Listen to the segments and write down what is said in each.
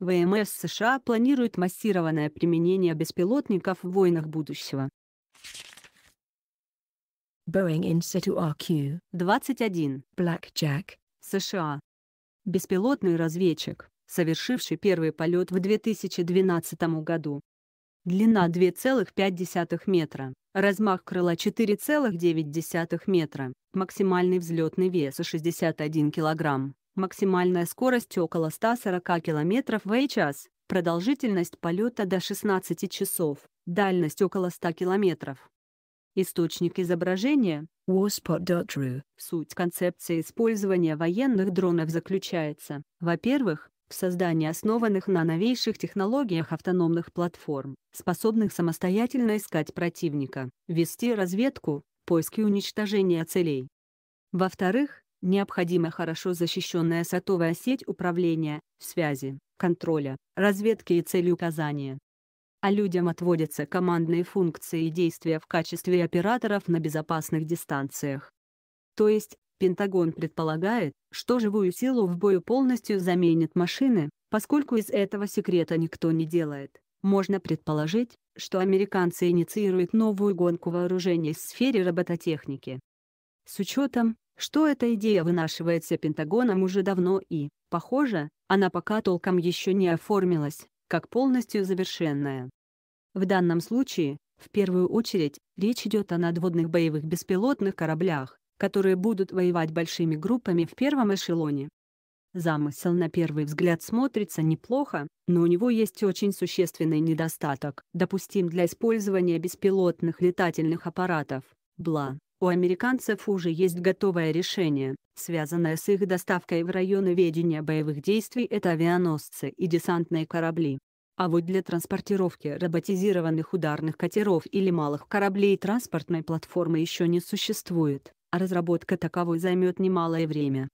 ВМС США планирует массированное применение беспилотников в войнах будущего. Boeing in situ RQ 21 Blackjack США. Беспилотный разведчик, совершивший первый полет в 2012 году. Длина 2,5 метра, размах крыла 4,9 метра, максимальный взлетный вес 61 килограмм. Максимальная скорость около 140 км в час, продолжительность полета до 16 часов, дальность около 100 км. Источник изображения – warspot.ru. Суть концепции использования военных дронов заключается, во-первых, в создании основанных на новейших технологиях автономных платформ, способных самостоятельно искать противника, вести разведку, поиски и уничтожение целей. Во-вторых, Необходима хорошо защищенная сотовая сеть управления, связи, контроля, разведки и целеуказания. А людям отводятся командные функции и действия в качестве операторов на безопасных дистанциях. То есть, Пентагон предполагает, что живую силу в бою полностью заменят машины, поскольку из этого секрета никто не делает. Можно предположить, что американцы инициируют новую гонку вооружений в сфере робототехники. С учетом, что эта идея вынашивается Пентагоном уже давно и, похоже, она пока толком еще не оформилась, как полностью завершенная. В данном случае, в первую очередь, речь идет о надводных боевых беспилотных кораблях, которые будут воевать большими группами в первом эшелоне. Замысел на первый взгляд смотрится неплохо, но у него есть очень существенный недостаток, допустим для использования беспилотных летательных аппаратов, бла, у американцев уже есть готовое решение, связанное с их доставкой в районы ведения боевых действий это авианосцы и десантные корабли. А вот для транспортировки роботизированных ударных катеров или малых кораблей транспортной платформы еще не существует, а разработка таковой займет немалое время.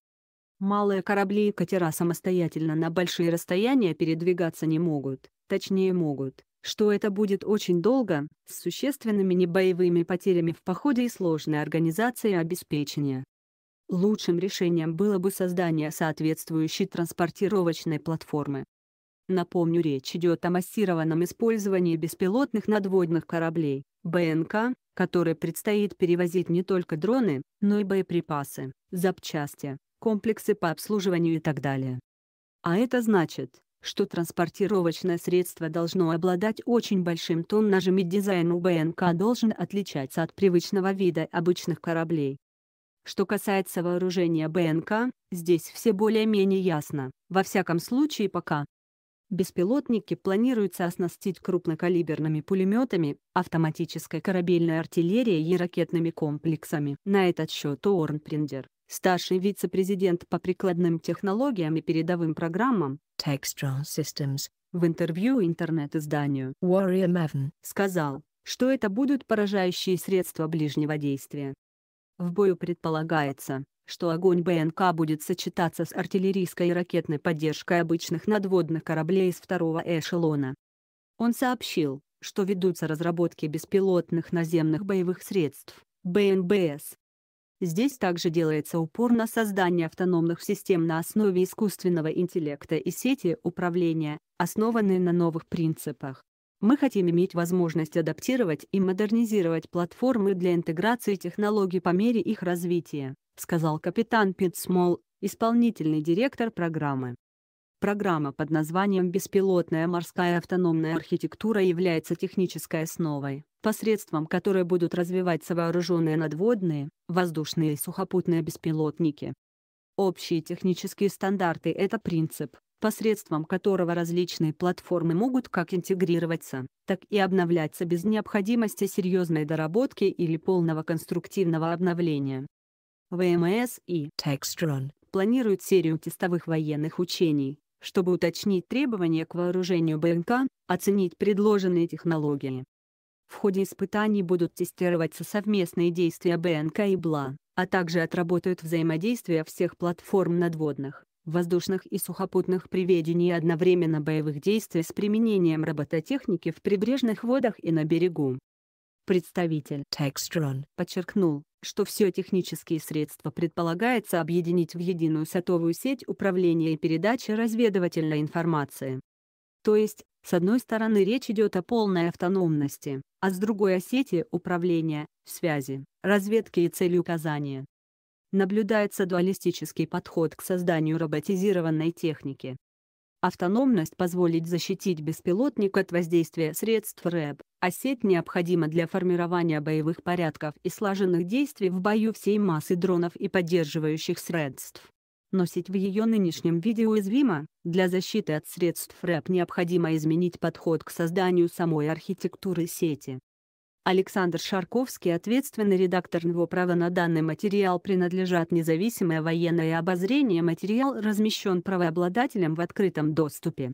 Малые корабли и катера самостоятельно на большие расстояния передвигаться не могут, точнее могут, что это будет очень долго, с существенными небоевыми потерями в походе и сложной организацией обеспечения. Лучшим решением было бы создание соответствующей транспортировочной платформы. Напомню, речь идет о массированном использовании беспилотных надводных кораблей, БНК, которые предстоит перевозить не только дроны, но и боеприпасы, запчасти, комплексы по обслуживанию и так далее. А это значит, что транспортировочное средство должно обладать очень большим тоннажем и дизайн УБНК должен отличаться от привычного вида обычных кораблей. Что касается вооружения БНК, здесь все более-менее ясно, во всяком случае пока. Беспилотники планируется оснастить крупнокалиберными пулеметами, автоматической корабельной артиллерией и ракетными комплексами. На этот счет Орнприндер старший вице-президент по прикладным технологиям и передовым программам Textron Systems в интервью интернет-изданию Warrior Maven сказал, что это будут поражающие средства ближнего действия. В бою предполагается, что огонь БНК будет сочетаться с артиллерийской и ракетной поддержкой обычных надводных кораблей из второго эшелона. Он сообщил, что ведутся разработки беспилотных наземных боевых средств, БНБС, Здесь также делается упор на создание автономных систем на основе искусственного интеллекта и сети управления, основанные на новых принципах. Мы хотим иметь возможность адаптировать и модернизировать платформы для интеграции технологий по мере их развития, сказал капитан Пит Смол, исполнительный директор программы. Программа под названием «Беспилотная морская автономная архитектура» является технической основой посредством которой будут развиваться вооруженные надводные, воздушные и сухопутные беспилотники. Общие технические стандарты – это принцип, посредством которого различные платформы могут как интегрироваться, так и обновляться без необходимости серьезной доработки или полного конструктивного обновления. ВМС и Textron планируют серию тестовых военных учений, чтобы уточнить требования к вооружению БНК, оценить предложенные технологии, в ходе испытаний будут тестироваться совместные действия БНК и БЛА, а также отработают взаимодействие всех платформ надводных, воздушных и сухопутных приведений одновременно боевых действий с применением робототехники в прибрежных водах и на берегу. Представитель Textron подчеркнул, что все технические средства предполагается объединить в единую сотовую сеть управления и передачи разведывательной информации. То есть, с одной стороны речь идет о полной автономности, а с другой о сети управления, связи, разведки и цели указания. Наблюдается дуалистический подход к созданию роботизированной техники. Автономность позволит защитить беспилотник от воздействия средств РЭБ, а сеть необходима для формирования боевых порядков и слаженных действий в бою всей массы дронов и поддерживающих средств носить в ее нынешнем виде уязвимо, для защиты от средств РЭП необходимо изменить подход к созданию самой архитектуры сети. Александр Шарковский ответственный редактор его права на данный материал принадлежат независимое военное обозрение материал размещен правообладателем в открытом доступе.